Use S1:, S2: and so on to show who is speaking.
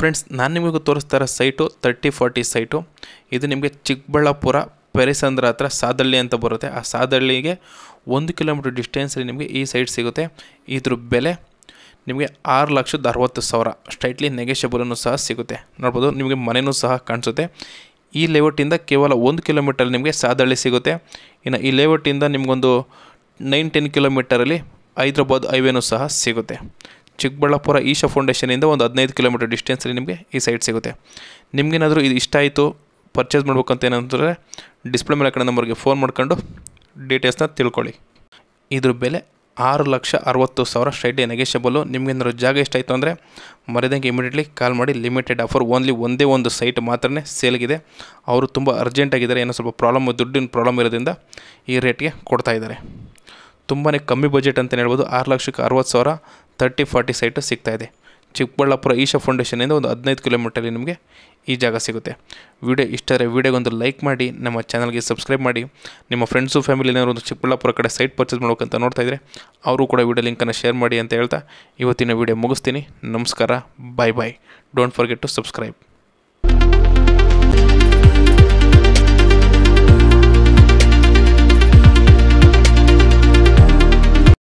S1: friends ನಾನು ನಿಮಗೆ ತೋರಿಸ್ತಾ ಇರೋ ಸೈಟು ತರ್ಟಿ ಫಾರ್ಟಿ ಸೈಟು ಇದು ನಿಮಗೆ ಚಿಕ್ಕಬಳ್ಳಾಪುರ ಪೆರಿಸಂದ್ರ ಹತ್ರ ಸಾದಳ್ಳಿ ಅಂತ ಬರುತ್ತೆ ಆ ಸಾದಳ್ಳಿಗೆ ಒಂದು ಕಿಲೋಮೀಟ್ರ್ ಡಿಸ್ಟೆನ್ಸಲ್ಲಿ ನಿಮಗೆ ಈ ಸೈಟ್ ಸಿಗುತ್ತೆ ಇದ್ರ ಬೆಲೆ ನಿಮಗೆ ಆರು ಲಕ್ಷದ ಅರವತ್ತು ಸಾವಿರ ಸ್ಟ್ರೈಟ್ಲಿ ನೆಗೆಷಬಲನ್ನು ಸಹ ಸಿಗುತ್ತೆ ನೋಡ್ಬೋದು ನಿಮಗೆ ಮನೆಯೂ ಸಹ ಕಾಣಿಸುತ್ತೆ ಈ ಲೇಔಟಿಂದ ಕೇವಲ ಒಂದು ಕಿಲೋಮೀಟರ್ ನಿಮಗೆ ಸಾದಳ್ಳಿ ಸಿಗುತ್ತೆ ಇನ್ನು ಈ ಲೇಔಟಿಂದ ನಿಮಗೊಂದು ನೈನ್ ಟೆನ್ ಕಿಲೋಮೀಟರಲ್ಲಿ ಹೈದ್ರಾಬಾದ್ ಹೈವೇನೂ ಸಹ ಸಿಗುತ್ತೆ ಚಿಕ್ಕಬಳ್ಳಾಪುರ ಈಶಾ ಫೌಂಡೇಶನಿಂದ ಒಂದು ಹದಿನೈದು ಕಿಲೋಮೀಟರ್ ಡಿಸ್ಟೆನ್ಸಲ್ಲಿ ನಿಮಗೆ ಈ ಸೈಟ್ ಸಿಗುತ್ತೆ ನಿಮಗೇನಾದರೂ ಇದು ಇಷ್ಟ ಆಯಿತು ಪರ್ಚೇಸ್ ಮಾಡ್ಬೇಕಂತ ಏನಂತಂದರೆ ಡಿಸ್ಪ್ಲೇ ಮೇಲೆ ಕಡೆ ನಂಬರ್ಗೆ ಫೋನ್ ಮಾಡ್ಕೊಂಡು ಡೀಟೇಲ್ಸ್ನ ತಿಳ್ಕೊಳ್ಳಿ ಇದ್ರ ಬೆಲೆ ಆರು ಲಕ್ಷ ಅರವತ್ತು ಸಾವಿರ ಸ್ಟ್ರೈಟೇ ನೆಗೆಷಬಲ್ಲು ನಿಮಗೇನಾದ್ರು ಜಾಗ ಇಷ್ಟ ಆಯಿತು ಅಂದರೆ ಮರೆದಂಗೆ ಇಮಿಡಿಯೇಟ್ಲಿ ಕಾಲ್ ಮಾಡಿ ಲಿಮಿಟೆಡ್ ಆಫರ್ ಓನ್ಲಿ ಒಂದೇ ಒಂದು ಸೈಟ್ ಮಾತ್ರ ಸೇಲ್ಗಿದೆ ಅವರು ತುಂಬ ಅರ್ಜೆಂಟಾಗಿದ್ದಾರೆ ಏನೋ ಸ್ವಲ್ಪ ಪ್ರಾಬ್ಲಮ್ ದುಡ್ಡಿನ ಪ್ರಾಬ್ಲಮ್ ಇರೋದ್ರಿಂದ ಈ ರೇಟ್ಗೆ ಕೊಡ್ತಾ ಇದ್ದಾರೆ ತುಂಬಾ ಕಮ್ಮಿ ಬಜೆಟ್ ಅಂತಲೇ ಹೇಳ್ಬೋದು ಆರು ಲಕ್ಷಕ್ಕೆ ಅರವತ್ತು ಸಾವಿರ ತರ್ಟಿ ಫಾರ್ಟಿ ಸೈಟು ಸಿಗ್ತಾಯಿದೆ ಚಿಕ್ಕಬಳ್ಳಾಪುರ ಈಶಾ ಫೌಂಡೇಶನಿಂದ ಒಂದು ಹದಿನೈದು ಕಿಲೋಮೀಟರಲ್ಲಿ ನಿಮಗೆ ಈ ಜಾಗ ಸಿಗುತ್ತೆ ವಿಡಿಯೋ ಇಷ್ಟಾದರೆ ವಿಡಿಯೋಗೊಂದು ಲೈಕ್ ಮಾಡಿ ನಮ್ಮ ಚಾನಲ್ಗೆ ಸಬ್ಸ್ಕ್ರೈಬ್ ಮಾಡಿ ನಿಮ್ಮ ಫ್ರೆಂಡ್ಸು ಫ್ಯಾಮಿಲಿನಾರು ಒಂದು ಚಿಕ್ಕಬಳ್ಳಾಪುರ ಕಡೆ ಸೈಟ್ ಪರ್ಚೇಸ್ ಮಾಡ್ಬೇಕಂತ ನೋಡ್ತಾ ಇದ್ದರೆ ಅವರು ಕೂಡ ವಿಡಿಯೋ ಲಿಂಕನ್ನು ಶೇರ್ ಮಾಡಿ ಅಂತ ಹೇಳ್ತಾ ಇವತ್ತಿನ ವಿಡಿಯೋ ಮುಗಿಸ್ತೀನಿ ನಮಸ್ಕಾರ bye bye don't forget to subscribe